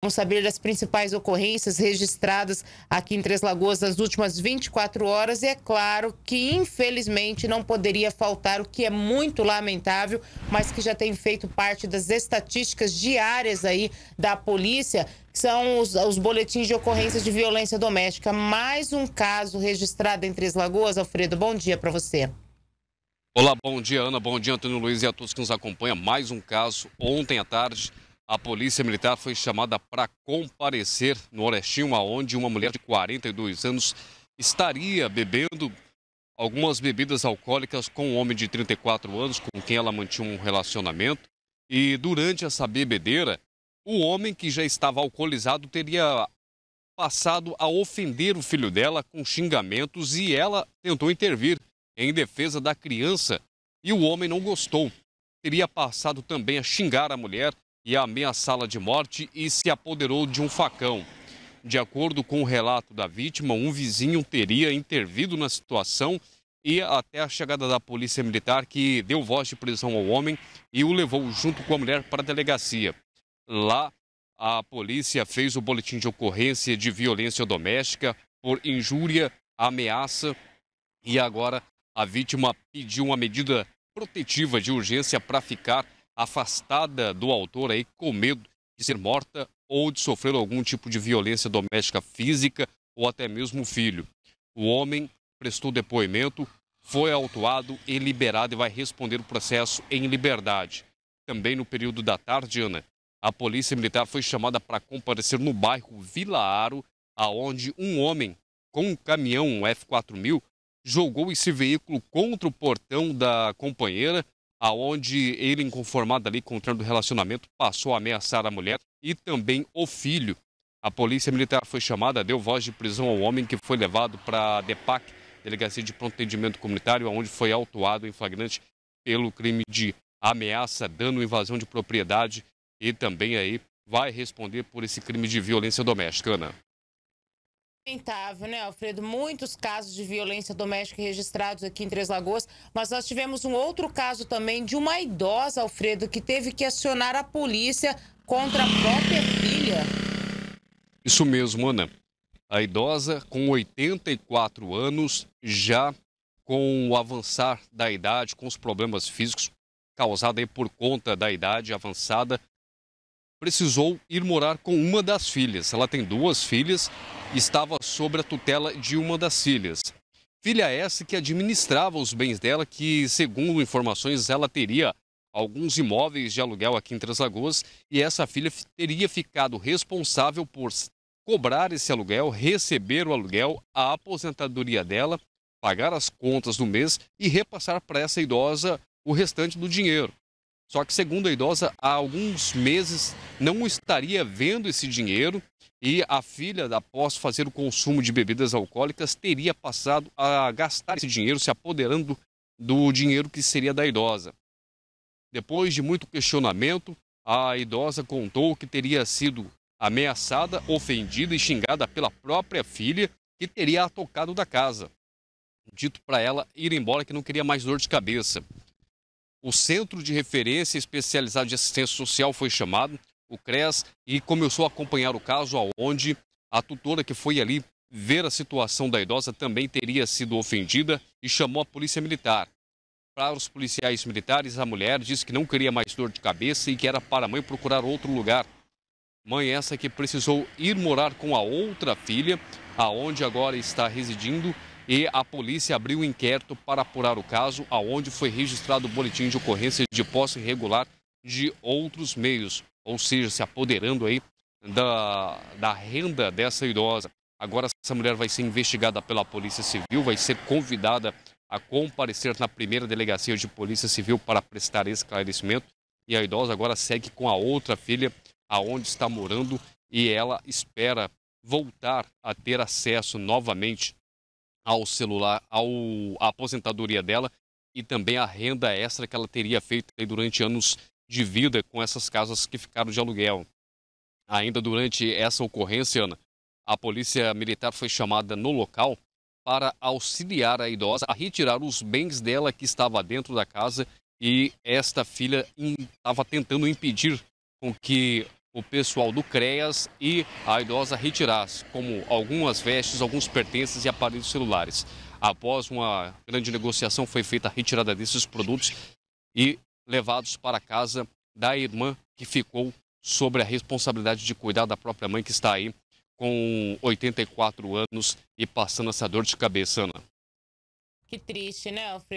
Vamos saber das principais ocorrências registradas aqui em Três Lagoas nas últimas 24 horas. E é claro que, infelizmente, não poderia faltar o que é muito lamentável, mas que já tem feito parte das estatísticas diárias aí da polícia, que são os, os boletins de ocorrências de violência doméstica. Mais um caso registrado em Três Lagoas. Alfredo, bom dia para você. Olá, bom dia, Ana. Bom dia, Antônio Luiz e a todos que nos acompanham. Mais um caso ontem à tarde a polícia militar foi chamada para comparecer no Orestinho, aonde uma mulher de 42 anos estaria bebendo algumas bebidas alcoólicas com um homem de 34 anos, com quem ela mantinha um relacionamento. E durante essa bebedeira, o homem que já estava alcoolizado teria passado a ofender o filho dela com xingamentos e ela tentou intervir em defesa da criança e o homem não gostou. Teria passado também a xingar a mulher e a ameaçá-la de morte e se apoderou de um facão. De acordo com o relato da vítima, um vizinho teria intervido na situação e até a chegada da polícia militar que deu voz de prisão ao homem e o levou junto com a mulher para a delegacia. Lá, a polícia fez o boletim de ocorrência de violência doméstica por injúria, ameaça e agora a vítima pediu uma medida protetiva de urgência para ficar afastada do autor aí com medo de ser morta ou de sofrer algum tipo de violência doméstica física ou até mesmo o filho. O homem prestou depoimento, foi autuado e liberado e vai responder o processo em liberdade. Também no período da tarde, Ana, a polícia militar foi chamada para comparecer no bairro Vila Aro, aonde um homem com um caminhão F4000 jogou esse veículo contra o portão da companheira aonde ele, inconformado ali com o termo do relacionamento, passou a ameaçar a mulher e também o filho. A polícia militar foi chamada, deu voz de prisão ao homem que foi levado para a DEPAC, Delegacia de Pronto Atendimento Comunitário, onde foi autuado em flagrante pelo crime de ameaça, dano, invasão de propriedade e também aí vai responder por esse crime de violência doméstica, Ana. Lamentável, né, Alfredo? Muitos casos de violência doméstica registrados aqui em Três Lagoas, mas nós tivemos um outro caso também de uma idosa, Alfredo, que teve que acionar a polícia contra a própria filha. Isso mesmo, Ana. A idosa, com 84 anos, já com o avançar da idade, com os problemas físicos causados por conta da idade avançada, precisou ir morar com uma das filhas. Ela tem duas filhas e estava sob a tutela de uma das filhas. Filha essa que administrava os bens dela, que, segundo informações, ela teria alguns imóveis de aluguel aqui em Três Lagoas e essa filha teria ficado responsável por cobrar esse aluguel, receber o aluguel, a aposentadoria dela, pagar as contas do mês e repassar para essa idosa o restante do dinheiro. Só que, segundo a idosa, há alguns meses não estaria vendo esse dinheiro e a filha, após fazer o consumo de bebidas alcoólicas, teria passado a gastar esse dinheiro, se apoderando do dinheiro que seria da idosa. Depois de muito questionamento, a idosa contou que teria sido ameaçada, ofendida e xingada pela própria filha, que teria a tocado da casa. Dito para ela ir embora que não queria mais dor de cabeça. O Centro de Referência Especializado de Assistência Social foi chamado, o CRES, e começou a acompanhar o caso, onde a tutora que foi ali ver a situação da idosa também teria sido ofendida e chamou a polícia militar. Para os policiais militares, a mulher disse que não queria mais dor de cabeça e que era para a mãe procurar outro lugar. Mãe essa que precisou ir morar com a outra filha, aonde agora está residindo e a polícia abriu um inquérito para apurar o caso, aonde foi registrado o boletim de ocorrência de posse irregular de outros meios, ou seja, se apoderando aí da, da renda dessa idosa. Agora essa mulher vai ser investigada pela Polícia Civil, vai ser convidada a comparecer na primeira delegacia de Polícia Civil para prestar esclarecimento. E a idosa agora segue com a outra filha aonde está morando e ela espera voltar a ter acesso novamente ao celular, ao, à aposentadoria dela e também a renda extra que ela teria feito durante anos de vida com essas casas que ficaram de aluguel. Ainda durante essa ocorrência, Ana, a polícia militar foi chamada no local para auxiliar a idosa a retirar os bens dela que estava dentro da casa e esta filha estava tentando impedir com que o pessoal do CREAS e a idosa retirasse, como algumas vestes, alguns pertences e aparelhos celulares. Após uma grande negociação, foi feita a retirada desses produtos e levados para a casa da irmã, que ficou sobre a responsabilidade de cuidar da própria mãe, que está aí com 84 anos e passando essa dor de cabeça, Ana. Que triste, né, Alfredo?